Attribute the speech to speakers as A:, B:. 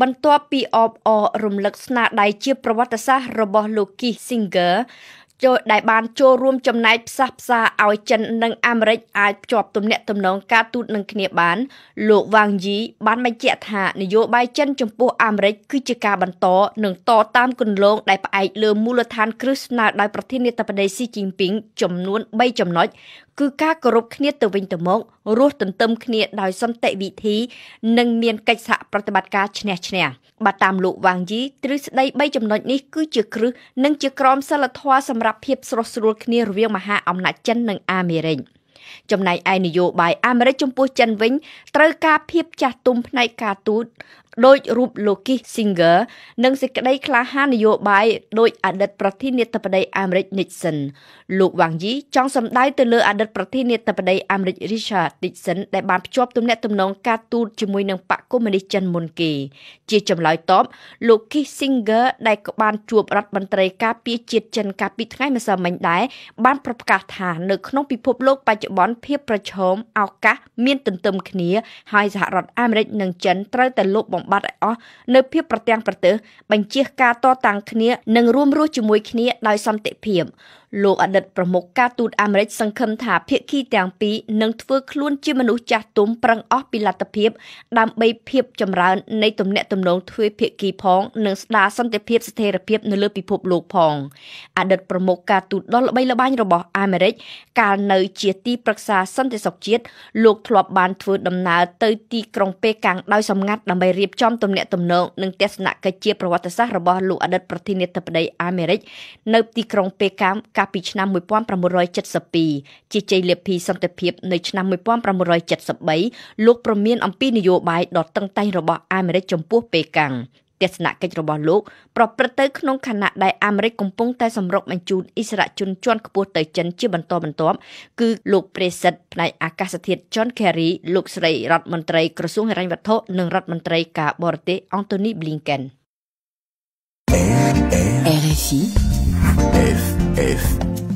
A: បន្ទាប់ពីអបអររំលឹកស្នាដៃជាប្រវត្តិសាស្ត្ររបស់លោក Keith Singer ចូលដែលបានចូលរួមចំណែកផ្សះផ្សាឲ្យចិននិងអាមេរិកអាចភ្ជាប់ទំនាក់ទំនងការទូតនឹងគ្នាបានលោកវ៉ាងយីបានបញ្ជាក់ថា នយោបាយចិនចំពោះអាមេរិកគឺជាការបន្តនិងតតាមគន្លងដែលផ្អែកលើមូលដ្ឋានគ្រឹះស្នើដោយប្រធានាធិបតីស៊ីជីនពីងចំនួន3ចំណុចគឺការគោរពគ្នាទៅវិញទៅមករស់ទន្ទឹមគ្នាដោយសន្តិវិធីនិងមានកិច្ចសហប្រតិបត្តិការឈ្នះឈ្នះបាទតាមលោកវ៉ាងយីទ្រឹស្ដី3ចំណុចនេះគឺជាគ្រឹះនិងជាក្រមសីលធម៌សម្រាប់សម្រាប់ភាពស្រុះស្រួលគ្នារវាងមហាអំណាចចិននិងអាមេរិកចំណែកឯនយោបាយអាមេរិកចំពោះចិនវិញត្រូវការភាពចាស់ទុំផ្នែកការទូតដោយរូបលោកគីស៊ីងហ្គើនិងសេចក្តីក្លាហាននយោបាយដោយអតីតប្រធានាធិបតីអាមេរិក Nixon លោកវ៉ាងយីចង់សម្ដៅទៅលើអតីតប្រធានាធិបតីអាមេរិក Richard Nixon ដែលបានភ្ជាប់ទំនាក់ទំនងការទូតជាមួយនឹងបកកុម្មុយនីសចិនមុនគេជាចម្លើយតបលោកគីស៊ីងហ្គើដែលក៏បានជួបរដ្ឋមន្ត្រីការពារជាតិចិនកាលពីថ្ងៃម្សិលមិញដែរបានប្រកាសថានៅក្នុងពិភពលោកបច្ចុប្បន្នភាពប្រឈមឱកាសមានទន្ទឹមគ្នាហើយសហរដ្ឋអាមេរិកនិងចិនត្រូវតែលុបបំបត្តិឲ្យអស់នៅភាពប្រទាំងប្រទើសបញ្ជាការតតាំងគ្នានិងរួមរស់ជាមួយគ្នាដោយសន្តិភាពលោកអតីតប្រមុខការទូតអាមេរិកសង្ឃឹមថាភាគីទាំងពីរនឹងធ្វើខ្លួនជាមនុស្សចាស់ទុំប្រឹងអស់ពីលទ្ធភាពដើម្បីភាពចម្រើននៃទំនាក់ទំនងទ្វេភាគី ផងនិងស្ដារសន្តិភាពស្ថិរភាពនៅលើពិភពលោកផងអតីតប្រមុខការទូតដ៏ល្បីល្បាញរបស់អាមេរិកកាលនៅជាទីប្រឹក្សាសន្តិសុខជាតិលោកធ្លាប់បានធ្វើដំណើរទៅទីក្រុងប៉េកាំងដោយសម្ងាត់ដើម្បីរៀបចំទំនាក់ទំនងនិងទស្សនកិច្ចជាប្រវត្តិសាស្ត្ររបស់លោកអតីតប្រធានាធិបតី អាមេរិកនៅទីក្រុងប៉េកាំកាលពីឆ្នាំ1972ជាជ័យលាភីសន្តិភាពនៅឆ្នាំ1973លោកប្រមានអំពីនយោបាយដ៏តឹងតែងរបស់អាមេរិកចំពោះប៉េកាំងទស្សនកិច្ចរបស់លោកប្រព្រឹត្តទៅក្នុងខណៈដែលអាមេរិកកំពុងតែសម្រុកបញ្ជូនអិសរាជជនជាន់ខ្ពស់ទៅចិនជាបន្តបន្ទាប់គឺលោកព្រះសិទ្ធផ្នែកអាកាសធាតុ John Kerry លោកស្រីរដ្ឋមន្ត្រីក្រសួងហិរញ្ញវត្ថុនិងរដ្ឋមន្ត្រីការបរទេស Anthony Blinken RFI FF